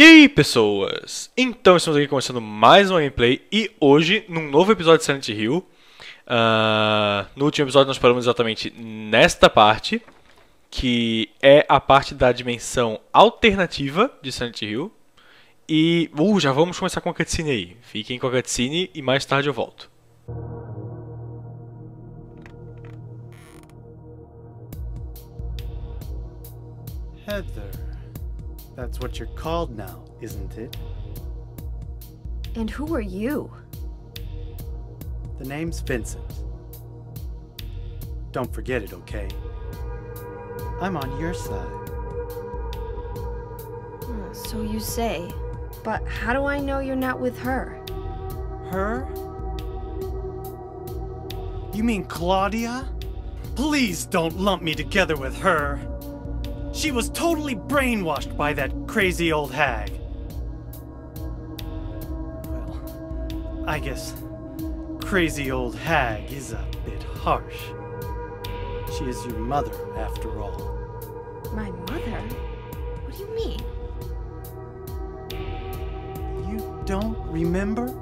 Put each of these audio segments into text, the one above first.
E aí pessoas, então estamos aqui começando mais um gameplay e hoje, num novo episódio de Silent Hill uh, No último episódio nós paramos exatamente nesta parte Que é a parte da dimensão alternativa de Silent Hill E, uh, já vamos começar com a cutscene aí Fiquem com a cutscene e mais tarde eu volto Heather That's what you're called now, isn't it? And who are you? The name's Vincent. Don't forget it, okay? I'm on your side. so you say. But how do I know you're not with her? Her? You mean Claudia? Please don't lump me together with her. She was totally brainwashed by that crazy old hag. Well, I guess crazy old hag is a bit harsh. She is your mother, after all. My mother? What do you mean? You don't remember?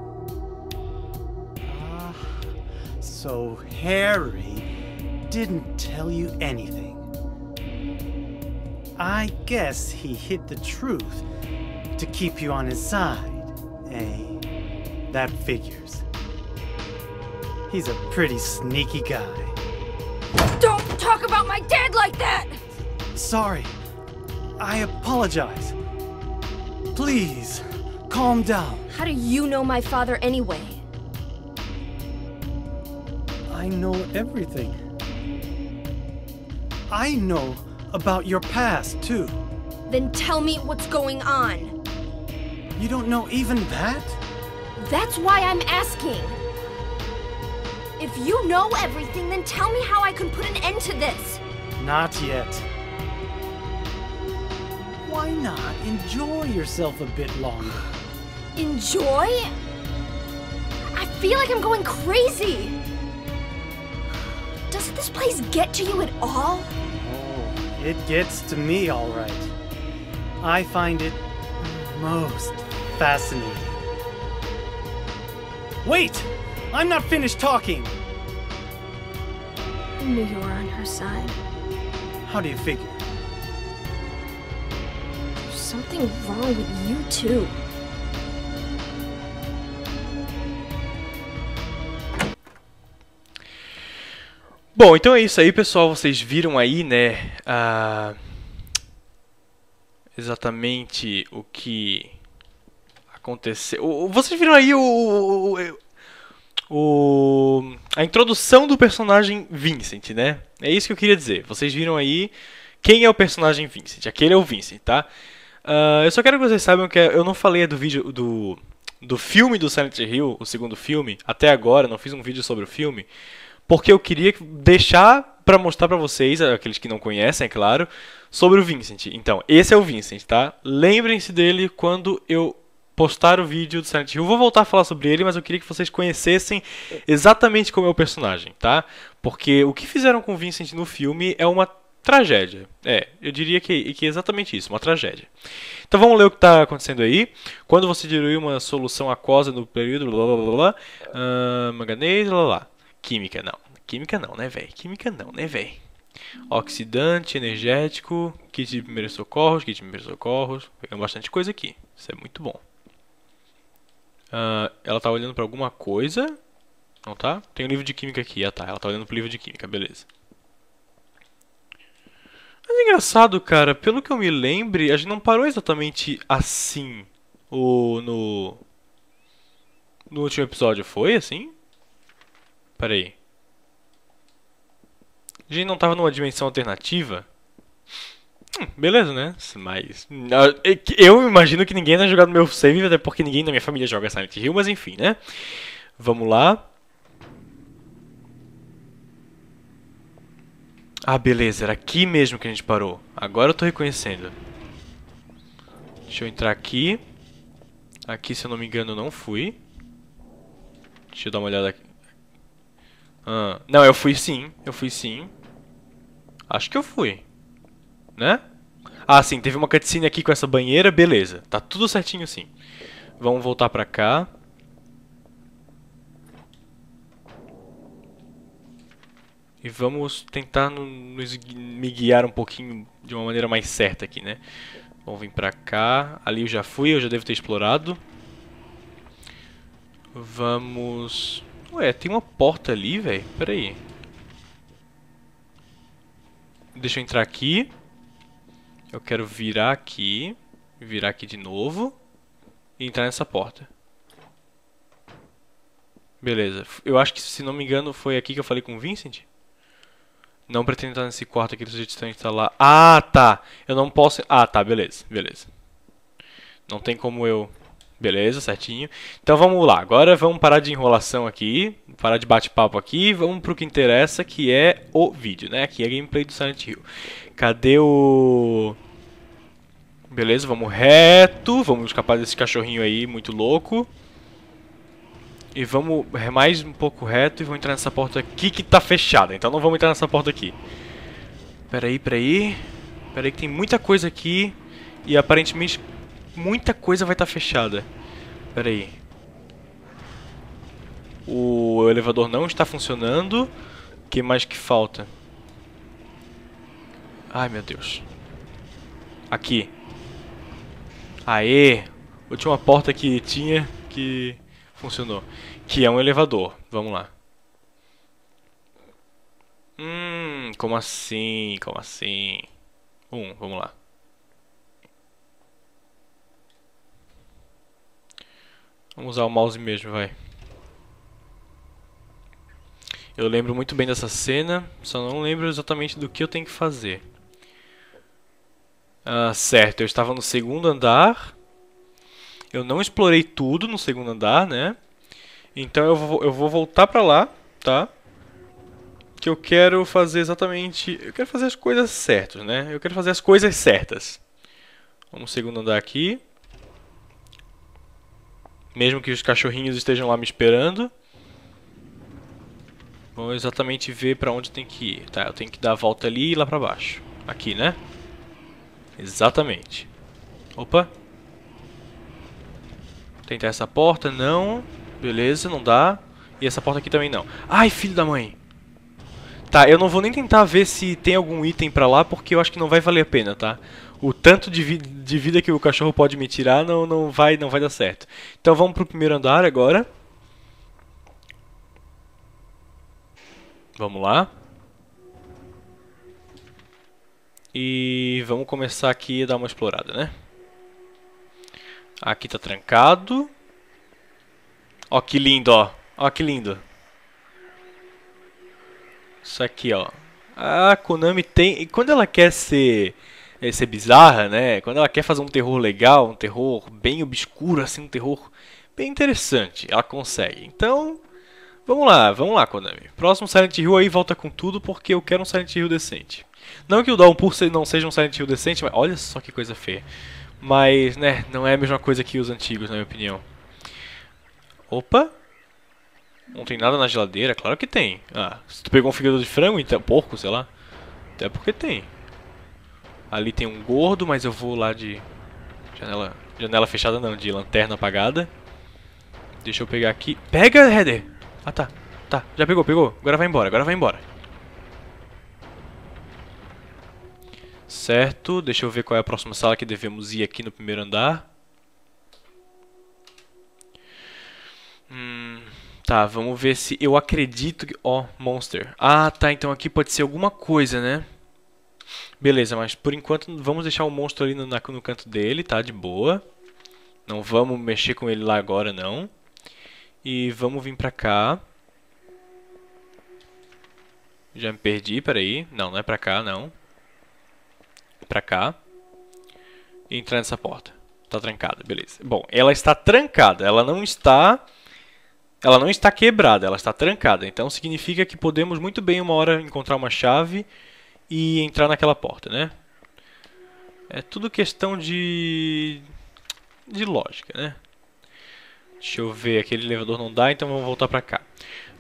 Ah, so Harry didn't tell you anything. I guess he hid the truth to keep you on his side, eh? That figures. He's a pretty sneaky guy. Don't talk about my dad like that! Sorry. I apologize. Please, calm down. How do you know my father anyway? I know everything. I know about your past, too. Then tell me what's going on. You don't know even that? That's why I'm asking. If you know everything, then tell me how I can put an end to this. Not yet. Why not enjoy yourself a bit longer? Enjoy? I feel like I'm going crazy. Doesn't this place get to you at all? It gets to me all right. I find it most fascinating. Wait! I'm not finished talking! I knew you were on her side. How do you figure? There's something wrong with you, too. Bom, então é isso aí, pessoal. Vocês viram aí, né? exatamente o que aconteceu. Vocês viram aí o, o, o, a introdução do personagem Vincent, né? É isso que eu queria dizer. Vocês viram aí quem é o personagem Vincent? Aquele é o Vincent, tá? Ah, eu só quero que vocês saibam que eu não falei do vídeo do do filme do Silent Hill, o segundo filme, até agora, não fiz um vídeo sobre o filme porque eu queria deixar para mostrar para vocês, aqueles que não conhecem, é claro, sobre o Vincent. Então, esse é o Vincent, tá? Lembrem-se dele quando eu postar o vídeo do Silent Hill. Vou voltar a falar sobre ele, mas eu queria que vocês conhecessem exatamente como é o personagem, tá? Porque o que fizeram com o Vincent no filme é uma tragédia. É, eu diria que, que é exatamente isso, uma tragédia. Então vamos ler o que está acontecendo aí. Quando você diluir uma solução aquosa no período, blá blá blá, blá uh, manganês, blá blá. Química não. Química não, né, velho? Química não, né, velho? Oxidante, energético, kit de primeiros socorros, kit de primeiros socorros. Pegamos bastante coisa aqui. Isso é muito bom. Uh, ela tá olhando para alguma coisa. Não tá? Tem um livro de química aqui. Ah, tá. Ela tá olhando pro livro de química, beleza. Mas é engraçado, cara. Pelo que eu me lembre, a gente não parou exatamente assim o, no, no último episódio. Foi assim? Pera aí. A gente não estava numa dimensão alternativa? Hum, beleza, né? Mas. É eu imagino que ninguém tenha tá jogado meu save, até porque ninguém da minha família joga Silent Hill, mas enfim, né? Vamos lá. Ah, beleza, era aqui mesmo que a gente parou. Agora eu tô reconhecendo. Deixa eu entrar aqui. Aqui, se eu não me engano, eu não fui. Deixa eu dar uma olhada aqui. Ah, não, eu fui sim. Eu fui sim. Acho que eu fui. Né? Ah, sim. Teve uma cutscene aqui com essa banheira. Beleza. Tá tudo certinho sim. Vamos voltar pra cá. E vamos tentar nos me guiar um pouquinho de uma maneira mais certa aqui, né? Vamos vir pra cá. Ali eu já fui, eu já devo ter explorado. Vamos Ué, tem uma porta ali, velho. Pera aí. Deixa eu entrar aqui. Eu quero virar aqui. Virar aqui de novo. E entrar nessa porta. Beleza. Eu acho que, se não me engano, foi aqui que eu falei com o Vincent. Não pretendo entrar nesse quarto aqui do sujeito estranho lá. Ah, tá. Eu não posso... Ah, tá. Beleza. Beleza. Não tem como eu Beleza, certinho. Então vamos lá. Agora vamos parar de enrolação aqui, parar de bate-papo aqui, vamos pro que interessa, que é o vídeo, né? Aqui é a gameplay do Silent Hill. Cadê o Beleza, vamos reto, vamos escapar desse cachorrinho aí muito louco. E vamos mais um pouco reto e vamos entrar nessa porta aqui que tá fechada. Então não vamos entrar nessa porta aqui. Peraí, peraí. Peraí que tem muita coisa aqui e aparentemente muita coisa vai estar tá fechada. Pera aí. O elevador não está funcionando. O que mais que falta? Ai, meu Deus. Aqui. Aê! Última porta que tinha que funcionou. Que é um elevador. Vamos lá. Hum, como assim? Como assim? Um, vamos lá. Vamos usar o mouse mesmo, vai. Eu lembro muito bem dessa cena, só não lembro exatamente do que eu tenho que fazer. Ah, certo, eu estava no segundo andar. Eu não explorei tudo no segundo andar, né? Então eu vou, eu vou voltar pra lá, tá? Que eu quero fazer exatamente... Eu quero fazer as coisas certas, né? Eu quero fazer as coisas certas. Vamos segundo andar aqui mesmo que os cachorrinhos estejam lá me esperando. Vou exatamente ver para onde tem que ir. Tá, eu tenho que dar a volta ali e ir lá para baixo. Aqui, né? Exatamente. Opa. Tentar essa porta, não. Beleza, não dá. E essa porta aqui também não. Ai, filho da mãe. Tá, eu não vou nem tentar ver se tem algum item pra lá, porque eu acho que não vai valer a pena, tá? o tanto de, vi de, vida que o cachorro pode me tirar não, não, vai, não vai dar certo. Então vamos pro primeiro andar agora. Vamos lá. E vamos começar aqui a dar uma explorada, né? Aqui tá trancado. Ó que lindo, ó. Ó que lindo. Isso aqui, ó. A ah, Konami tem... E quando ela quer ser é, ser é bizarra, né? Quando ela quer fazer um terror legal, um terror bem obscuro, assim, um terror bem interessante, ela consegue. Então, vamos lá, vamos lá, Konami. Próximo Silent Hill aí volta com tudo, porque eu quero um Silent Hill decente. Não que o Dawn Pulse não seja um Silent Hill decente, mas olha só que coisa feia. Mas, né, não é a mesma coisa que os antigos, na minha opinião. Opa! Não tem nada na geladeira? Claro que tem. Ah, se tu pegou um fígado de frango, então, porco, sei lá. Até porque tem. Ali tem um gordo, mas eu vou lá de janela, janela fechada não, de lanterna apagada. Deixa eu pegar aqui. Pega, Heather! Ah, tá. Tá, já pegou, pegou. Agora vai embora, agora vai embora. Certo, deixa eu ver qual é a próxima sala que devemos ir aqui no primeiro andar. Hum, tá, vamos ver se eu acredito que... Ó, oh, Monster. Ah, tá, então aqui pode ser alguma coisa, né? Beleza, mas por enquanto vamos deixar o monstro ali no, no canto dele, tá? De boa. Não vamos mexer com ele lá agora, não. E vamos vir pra cá. Já me perdi, peraí. Não, não é pra cá, não. Pra cá. E entrar nessa porta. Tá trancada, beleza. Bom, ela está trancada. Ela não está... Ela não está quebrada, ela está trancada. Então significa que podemos muito bem uma hora encontrar uma chave e entrar naquela porta, né? É tudo questão de de lógica, né? Deixa eu ver, aquele elevador não dá, então vamos voltar pra cá.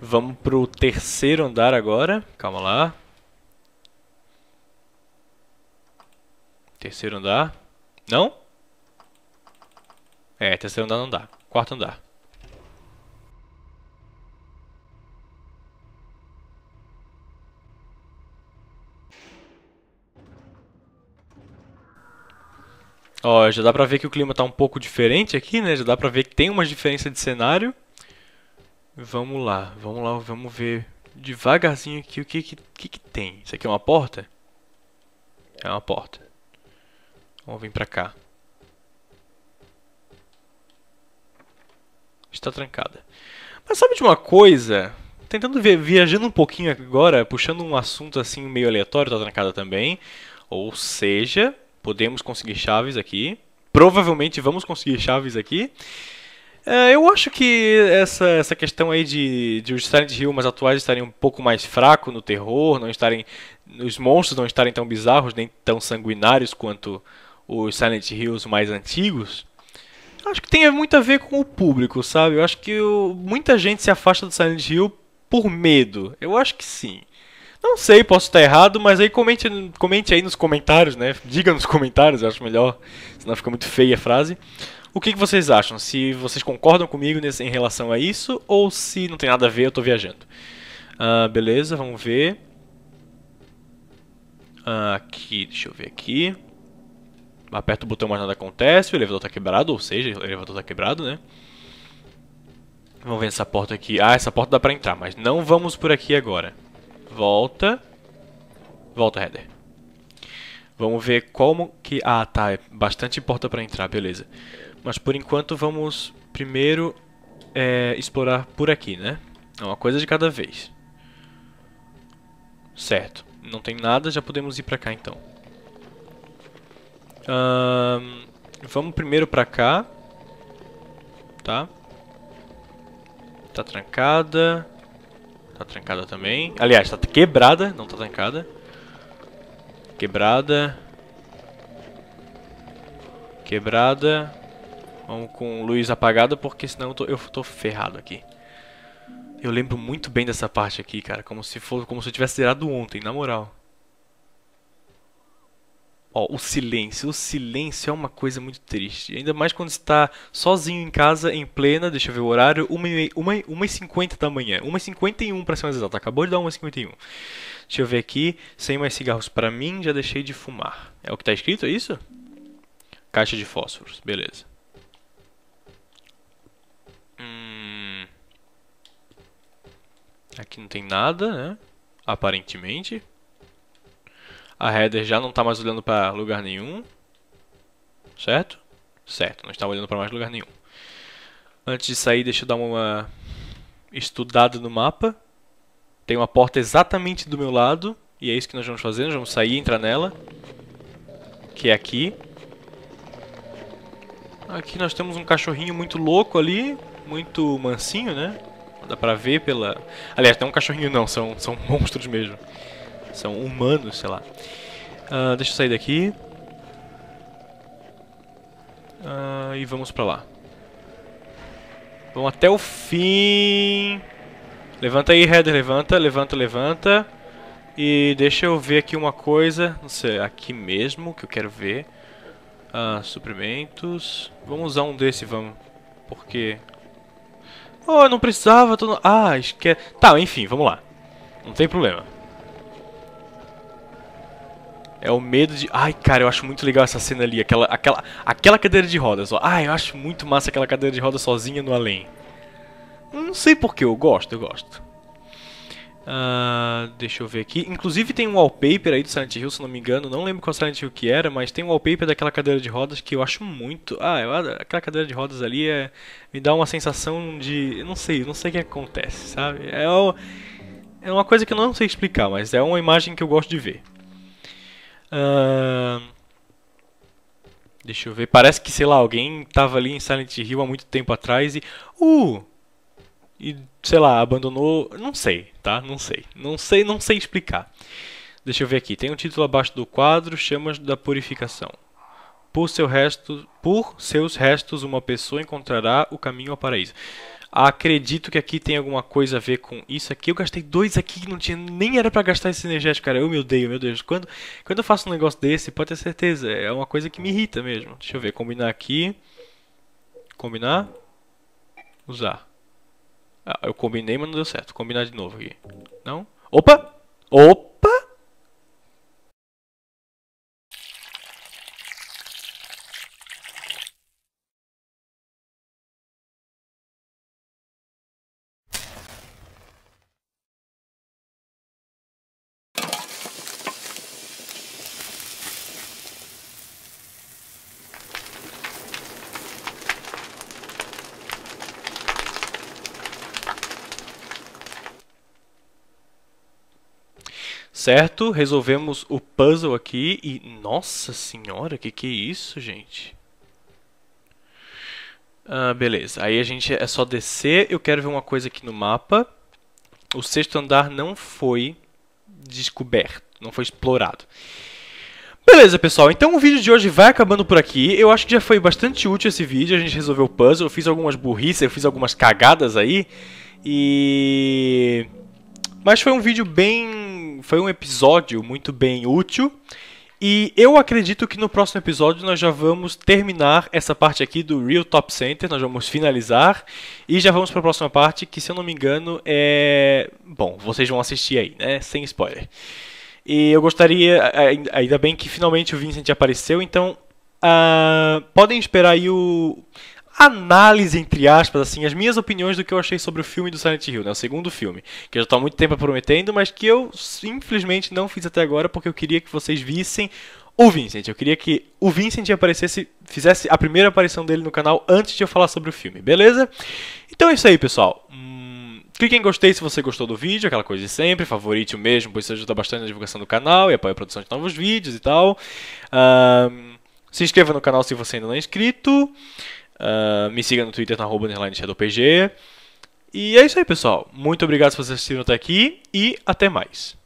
Vamos pro terceiro andar agora. Calma lá. Terceiro andar. Não? É, terceiro andar não dá. Quarto andar. Ó, já dá pra ver que o clima tá um pouco diferente aqui, né? Já dá pra ver que tem uma diferença de cenário. Vamos lá, vamos lá, vamos ver devagarzinho aqui o que que, que, que tem. Isso aqui é uma porta? É uma porta. Vamos vir pra cá. Está trancada. Mas sabe de uma coisa? Tentando ver, viajando um pouquinho agora, puxando um assunto assim meio aleatório, está trancada também. Ou seja, podemos conseguir chaves aqui. Provavelmente vamos conseguir chaves aqui. É, eu acho que essa, essa questão aí de, de os Silent Hill mais atuais estarem um pouco mais fracos no terror, não estarem. Os monstros não estarem tão bizarros, nem tão sanguinários quanto os Silent Hills mais antigos. Acho que tem muito a ver com o público, sabe? Eu acho que muita gente se afasta do Silent Hill por medo. Eu acho que sim. Não sei, posso estar errado, mas aí comente, comente aí nos comentários, né? Diga nos comentários, eu acho melhor, senão fica muito feia a frase. O que, que vocês acham? Se vocês concordam comigo nesse, em relação a isso, ou se não tem nada a ver, eu estou viajando. Uh, beleza, vamos ver. Uh, aqui, deixa eu ver aqui. Aperta o botão, mas nada acontece. O elevador está quebrado, ou seja, o elevador está quebrado, né? Vamos ver essa porta aqui. Ah, essa porta dá para entrar, mas não vamos por aqui agora. Volta. Volta, header. Vamos ver como que... Ah, tá. É bastante porta pra entrar. Beleza. Mas por enquanto vamos primeiro é, explorar por aqui, né? É uma coisa de cada vez. Certo. Não tem nada, já podemos ir pra cá então. vamos primeiro pra cá. Tá? Tá trancada. Tá trancada também. Aliás, tá quebrada, não tá trancada. Quebrada. Quebrada. Vamos com luz apagada, porque senão eu tô, eu tô ferrado aqui. Eu lembro muito bem dessa parte aqui, cara. Como se, for, como se eu tivesse zerado ontem, na moral. Ó, o silêncio. O silêncio é uma coisa muito triste. Ainda mais quando está sozinho em casa, em plena, deixa eu ver o horário, 1h50 da manhã. 1h51 para ser mais exato. Acabou de dar 1h51. Deixa eu ver aqui. Sem mais cigarros para mim, já deixei de fumar. É o que está escrito, é isso? Caixa de fósforos, beleza. Hum... Aqui não tem nada, né? Aparentemente. A header já não está mais olhando para lugar nenhum. Certo? Certo, não está olhando para mais lugar nenhum. Antes de sair, deixa eu dar uma estudada no mapa. Tem uma porta exatamente do meu lado. E é isso que nós vamos fazer. Nós vamos sair e entrar nela. Que é aqui. Aqui nós temos um cachorrinho muito louco ali. Muito mansinho, né? Dá pra ver pela... Aliás, não é um cachorrinho não. São, são monstros mesmo. São humanos, sei lá. Uh, deixa eu sair daqui. Uh, e vamos pra lá. Vamos até o fim. Levanta aí, Heather, levanta, levanta, levanta. E deixa eu ver aqui uma coisa. Não sei, aqui mesmo que eu quero ver. Ah, suprimentos. Vamos usar um desse, vamos. Porque... Oh, eu não precisava, tô... No... Ah, esquece... Tá, enfim, vamos lá. Não tem problema. É o medo de. Ai, cara, eu acho muito legal essa cena ali. Aquela, aquela, aquela cadeira de rodas. Ai, eu acho muito massa aquela cadeira de rodas sozinha no além. Não sei porquê, eu gosto, eu gosto. Uh, deixa eu ver aqui. Inclusive tem um wallpaper aí do Silent Hill, se não me engano. Não lembro qual Silent Hill que era, mas tem um wallpaper daquela cadeira de rodas que eu acho muito. Ah, eu, aquela cadeira de rodas ali é, me dá uma sensação de. Não sei, não sei o que acontece, sabe? É, é uma coisa que eu não sei explicar, mas é uma imagem que eu gosto de ver. Uh, deixa eu ver. Parece que, sei lá, alguém tava ali em Silent Hill há muito tempo atrás e. Uh! E, sei lá, abandonou. Não sei, tá? Não sei. Não sei, não sei explicar. Deixa eu ver aqui. Tem um título abaixo do quadro, Chamas da Purificação. Por, seu resto, por seus restos, uma pessoa encontrará o caminho ao paraíso. Acredito que aqui tem alguma coisa a ver com isso aqui. Eu gastei dois aqui que não tinha nem era para gastar esse energético, cara. Eu me odeio, meu Deus. Quando, quando eu faço um negócio desse, pode ter certeza, é uma coisa que me irrita mesmo. Deixa eu ver, combinar aqui. Combinar. Usar. Ah, eu combinei, mas não deu certo. Combinar de novo aqui. Não? Opa! Opa! certo, resolvemos o puzzle aqui e... Nossa senhora, que que é isso, gente? Ah, beleza, aí a gente é só descer, eu quero ver uma coisa aqui no mapa. O sexto andar não foi descoberto, não foi explorado. Beleza, pessoal, então o vídeo de hoje vai acabando por aqui. Eu acho que já foi bastante útil esse vídeo, a gente resolveu o puzzle, eu fiz algumas burrices, eu fiz algumas cagadas aí. E... Mas foi um vídeo bem foi um episódio muito bem útil. E eu acredito que no próximo episódio nós já vamos terminar essa parte aqui do Real Top Center, nós vamos finalizar e já vamos para a próxima parte, que se eu não me engano é. Bom, vocês vão assistir aí, né? Sem spoiler. E eu gostaria, ainda bem que finalmente o Vincent apareceu, então uh, podem esperar aí o, análise, entre aspas, assim, as minhas opiniões do que eu achei sobre o filme do Silent Hill, né? O segundo filme, que eu já estou há muito tempo prometendo, mas que eu simplesmente não fiz até agora porque eu queria que vocês vissem o Vincent. Eu queria que o Vincent aparecesse, fizesse a primeira aparição dele no canal antes de eu falar sobre o filme, beleza? Então é isso aí, pessoal. Hum, clique em gostei se você gostou do vídeo, aquela coisa de sempre, favorite o mesmo, pois isso ajuda bastante na divulgação do canal e apoia a produção de novos vídeos e tal. se inscreva no canal se você ainda não é inscrito. Uh, me siga no Twitter, na arroba, ShadowPG. E é isso aí, pessoal. Muito obrigado por vocês assistiram até aqui e até mais.